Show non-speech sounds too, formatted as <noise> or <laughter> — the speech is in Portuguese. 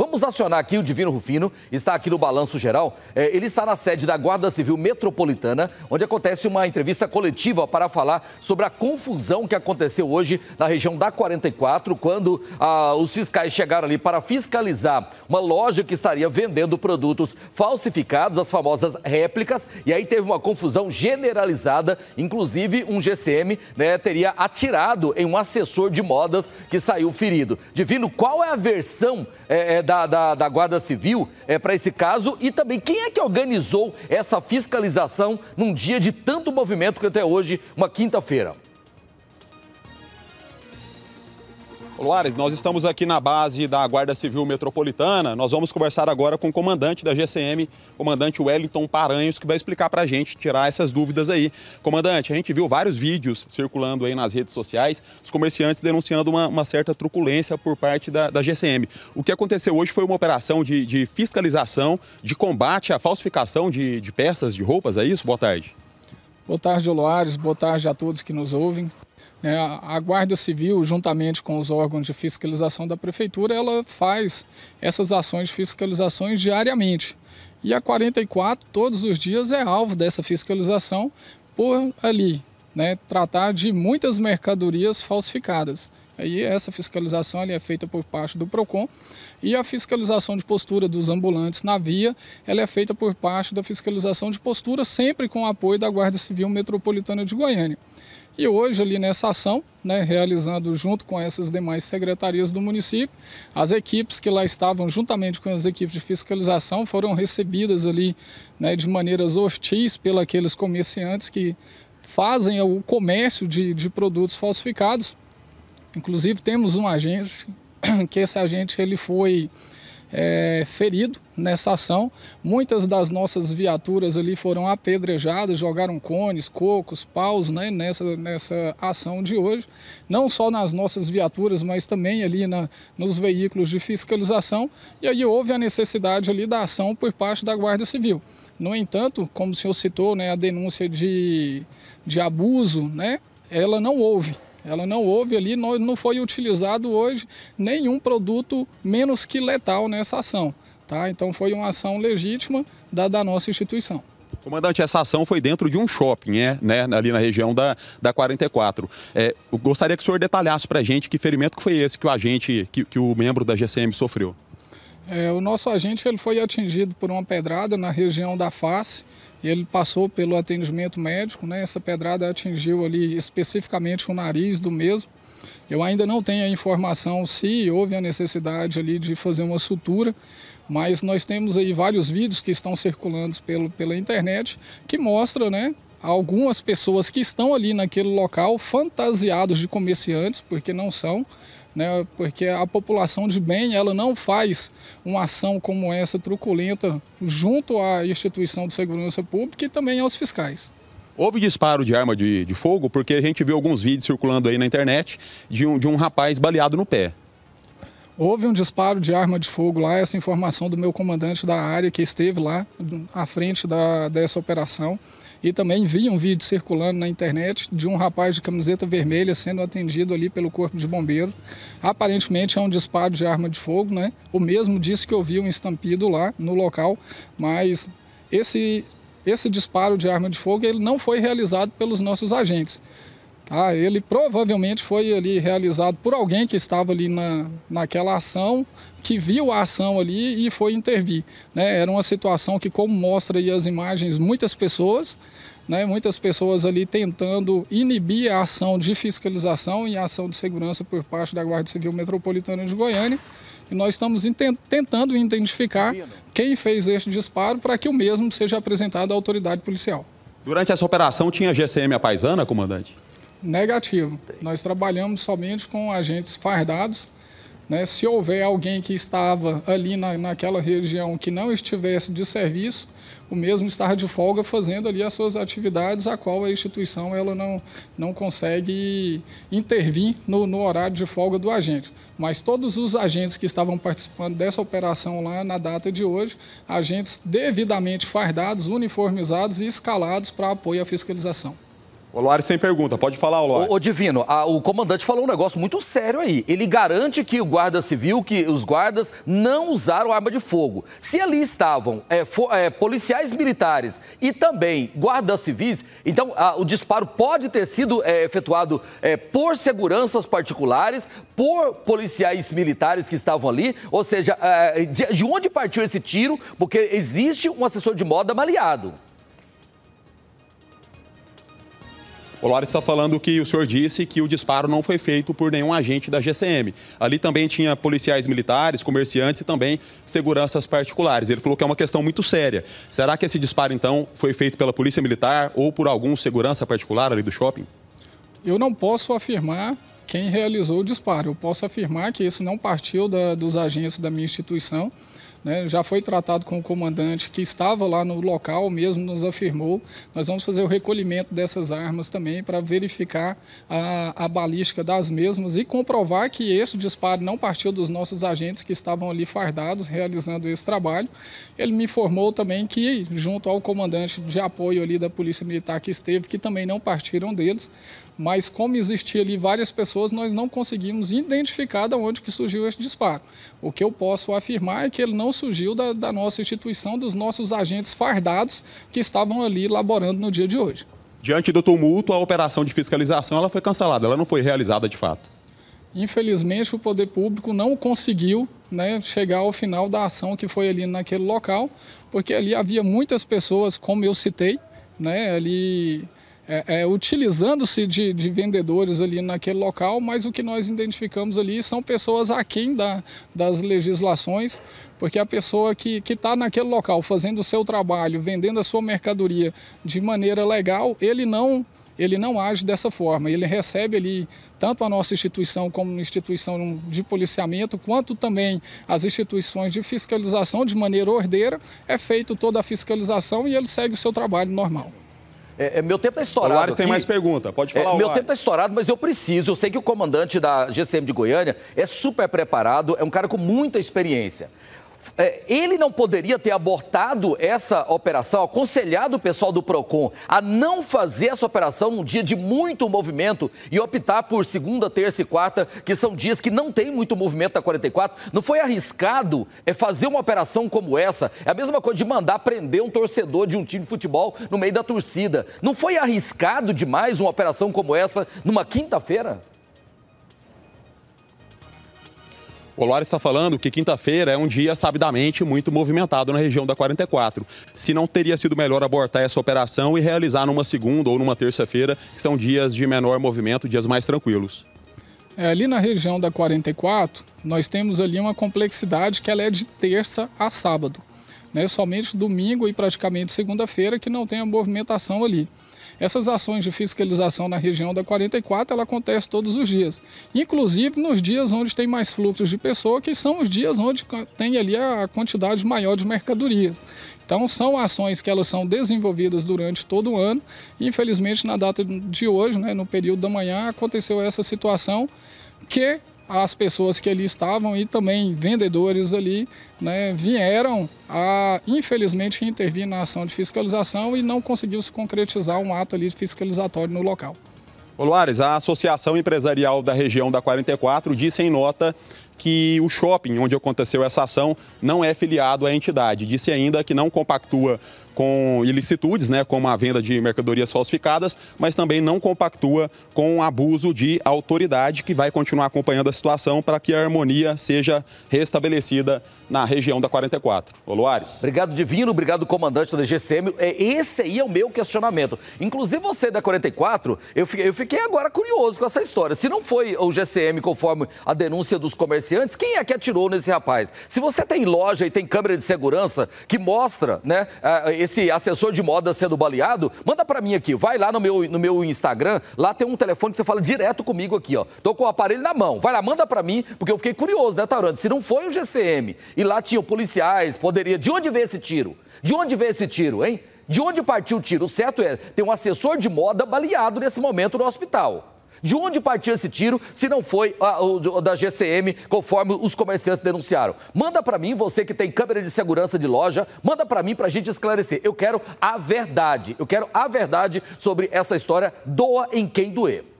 Vamos acionar aqui o Divino Rufino, está aqui no Balanço Geral. É, ele está na sede da Guarda Civil Metropolitana, onde acontece uma entrevista coletiva para falar sobre a confusão que aconteceu hoje na região da 44, quando ah, os fiscais chegaram ali para fiscalizar uma loja que estaria vendendo produtos falsificados, as famosas réplicas, e aí teve uma confusão generalizada, inclusive um GCM né, teria atirado em um assessor de modas que saiu ferido. Divino, qual é a versão é, é, da, da, da Guarda Civil é, para esse caso e também quem é que organizou essa fiscalização num dia de tanto movimento que até hoje, uma quinta-feira? Luares, nós estamos aqui na base da Guarda Civil Metropolitana. Nós vamos conversar agora com o comandante da GCM, comandante Wellington Paranhos, que vai explicar para a gente, tirar essas dúvidas aí. Comandante, a gente viu vários vídeos circulando aí nas redes sociais, os comerciantes denunciando uma, uma certa truculência por parte da, da, GCM. O que aconteceu hoje foi uma operação de, de fiscalização, de combate à falsificação de, de peças, de roupas, é isso? Boa tarde. Boa tarde, Luares. Boa tarde a todos que nos ouvem. Né? A Guarda Civil, juntamente com os órgãos de fiscalização da Prefeitura, ela faz essas ações de fiscalizações diariamente. E a 44, todos os dias, é alvo dessa fiscalização por ali, né, tratar de muitas mercadorias falsificadas. Aí essa fiscalização é feita por parte do Procon e a fiscalização de postura dos ambulantes na via, ela é feita por parte da fiscalização de postura sempre com o apoio da Guarda Civil Metropolitana de Goiânia. E hoje, ali nessa ação, né, realizando junto com essas demais secretarias do município, as equipes que lá estavam, juntamente com as equipes de fiscalização, foram recebidas ali né, de maneiras hostis pelos aqueles comerciantes que fazem o comércio de, de produtos falsificados. Inclusive, temos um agente, <coughs> que esse agente ele foi é, ferido nessa ação. Muitas das nossas viaturas ali foram apedrejadas, jogaram cones, cocos, paus né, nessa, nessa ação de hoje. Não só nas nossas viaturas, mas também ali na, nos veículos de fiscalização. E aí houve a necessidade ali da ação por parte da Guarda Civil. No entanto, como o senhor citou, né, a denúncia de, de abuso, né, ela não houve. Ela não houve ali, não, não foi utilizado hoje nenhum produto menos que letal nessa ação. Tá? Então foi uma ação legítima da, da nossa instituição. Comandante, essa ação foi dentro de um shopping, é né ali na região da, da 44. É, eu gostaria que o senhor detalhasse para a gente que ferimento que foi esse que o agente, que, que o membro da GCM sofreu. É, o nosso agente ele foi atingido por uma pedrada na região da face. Ele passou pelo atendimento médico, né? Essa pedrada atingiu ali especificamente o nariz do mesmo. Eu ainda não tenho a informação se houve a necessidade ali de fazer uma sutura, mas nós temos aí vários vídeos que estão circulando pelo, pela internet que mostram né, algumas pessoas que estão ali naquele local fantasiados de comerciantes, porque não são, né? Porque a população de bem, ela não faz uma ação como essa truculenta junto à instituição de segurança pública e também aos fiscais. Houve disparo de arma de, de fogo porque a gente viu alguns vídeos circulando aí na internet de um, de um rapaz baleado no pé. Houve um disparo de arma de fogo lá, essa informação do meu comandante da área que esteve lá à frente da, dessa operação. E também vi um vídeo circulando na internet de um rapaz de camiseta vermelha sendo atendido ali pelo corpo de bombeiro. Aparentemente é um disparo de arma de fogo, né? O mesmo disse que ouviu um estampido lá no local, mas esse esse disparo de arma de fogo ele não foi realizado pelos nossos agentes. Ah, Ele provavelmente foi ali realizado por alguém que estava ali na, naquela ação que viu a ação ali e foi intervir. Né? Era uma situação que, como mostra aí as imagens, muitas pessoas, né? muitas pessoas ali tentando inibir a ação de fiscalização e a ação de segurança por parte da Guarda Civil Metropolitana de Goiânia. E nós estamos tentando identificar quem fez este disparo para que o mesmo seja apresentado à autoridade policial. Durante essa operação tinha GCM a paisana, comandante? Negativo. Nós trabalhamos somente com agentes fardados né? Se houver alguém que estava ali na, naquela região que não estivesse de serviço, o mesmo estar de folga fazendo ali as suas atividades, a qual a instituição ela não, não consegue intervir no, no horário de folga do agente. Mas todos os agentes que estavam participando dessa operação lá na data de hoje, agentes devidamente fardados, uniformizados e escalados para apoio à fiscalização. O Aloares sem pergunta, pode falar, Aloares. Ô, Divino, a, o comandante falou um negócio muito sério aí. Ele garante que o guarda civil, que os guardas não usaram arma de fogo. Se ali estavam é, é, policiais militares e também guardas civis, então a, o disparo pode ter sido é, efetuado é, por seguranças particulares, por policiais militares que estavam ali, ou seja, é, de, de onde partiu esse tiro? Porque existe um assessor de moda baleado. O Lara está falando que o senhor disse que o disparo não foi feito por nenhum agente da GCM. Ali também tinha policiais militares, comerciantes e também seguranças particulares. Ele falou que é uma questão muito séria. Será que esse disparo, então, foi feito pela Polícia Militar ou por algum segurança particular ali do shopping? Eu não posso afirmar quem realizou o disparo. Eu posso afirmar que isso não partiu da, dos agentes da minha instituição né, já foi tratado com o comandante que estava lá no local mesmo, nos afirmou. Nós vamos fazer o recolhimento dessas armas também para verificar a, a balística das mesmas e comprovar que esse disparo não partiu dos nossos agentes que estavam ali fardados realizando esse trabalho. Ele me informou também que, junto ao comandante de apoio ali da Polícia Militar que esteve, que também não partiram deles, mas como existia ali várias pessoas, nós não conseguimos identificar de onde que surgiu esse disparo. O que eu posso afirmar é que ele não não surgiu da, da nossa instituição, dos nossos agentes fardados que estavam ali laborando no dia de hoje. Diante do tumulto, a operação de fiscalização ela foi cancelada, ela não foi realizada de fato. Infelizmente, o poder público não conseguiu né, chegar ao final da ação que foi ali naquele local, porque ali havia muitas pessoas, como eu citei, né, ali é, é, utilizando-se de, de, vendedores ali naquele local, mas o que nós identificamos ali são pessoas aquém da, das legislações, porque a pessoa que está naquele local fazendo o seu trabalho, vendendo a sua mercadoria de maneira legal, ele não ele não age dessa forma. Ele recebe ali tanto a nossa instituição como instituição de policiamento, quanto também as instituições de fiscalização de maneira ordeira, é feito toda a fiscalização e ele segue o seu trabalho normal. É, é, meu tempo está estourado. O Lares tem mais pergunta, pode falar. É, meu tempo está estourado, mas eu preciso. Eu sei que o comandante da GCM de Goiânia é super preparado, é um cara com muita experiência. É, ele não poderia ter abortado essa operação, aconselhado o pessoal do PROCON a não fazer essa operação num dia de muito movimento e optar por segunda, terça e quarta, que são dias que não tem muito movimento da 44. Não foi arriscado é, fazer uma operação como essa? É a mesma coisa de mandar prender um torcedor de um time de futebol no meio da torcida. Não foi arriscado demais uma operação como essa numa quinta-feira? O Lara está falando que quinta-feira é um dia sabidamente muito movimentado na região da 44. Se não teria sido melhor abortar essa operação e realizar numa segunda ou numa terça-feira, que são dias de menor movimento, dias mais tranquilos. É, ali na região da 44, nós temos ali uma complexidade que ela é de terça a sábado. Né? Somente domingo e praticamente segunda-feira que não tem a movimentação ali. Essas ações de fiscalização na região da 44, ela acontece todos os dias, inclusive nos dias onde tem mais fluxos de pessoa, que são os dias onde tem ali a quantidade maior de mercadorias. Então são ações que elas são desenvolvidas durante todo o ano. Infelizmente na data de hoje, né, no período da manhã, aconteceu essa situação que as pessoas que ali estavam e também vendedores ali né, vieram a, infelizmente, intervir na ação de fiscalização e não conseguiu se concretizar um ato ali fiscalizatório no local. Ô Luares, a Associação Empresarial da Região da 44 disse em nota que o shopping onde aconteceu essa ação não é filiado à entidade. Disse ainda que não compactua com ilicitudes, né, como a venda de mercadorias falsificadas, mas também não compactua com abuso de autoridade, que vai continuar acompanhando a situação para que a harmonia seja restabelecida na região da 44. Oluares. Obrigado, Divino. Obrigado, comandante da GCM. É, esse aí é o meu questionamento. Inclusive, você é da 44, eu fiquei agora curioso com essa história. Se não foi o GCM, conforme a denúncia dos comerciantes, Antes quem é que atirou nesse rapaz? Se você tem loja e tem câmera de segurança que mostra, né, esse assessor de moda sendo baleado, manda para mim aqui, vai lá no meu, no meu Instagram, lá tem um telefone que você fala direto comigo aqui, ó. Tô com o aparelho na mão, vai lá, manda para mim, porque eu fiquei curioso, né, Taurante. Se não foi o GCM e lá tinham policiais, poderia, de onde veio esse tiro? De onde veio esse tiro, hein? De onde partiu o tiro? O certo é, tem um assessor de moda baleado nesse momento no hospital. De onde partiu esse tiro se não foi a, ah, da GCM, conforme os comerciantes denunciaram? Manda para mim, você que tem câmera de segurança de loja, manda para mim para a gente esclarecer. Eu quero a verdade. Eu quero a verdade sobre essa história. Doa em quem doer.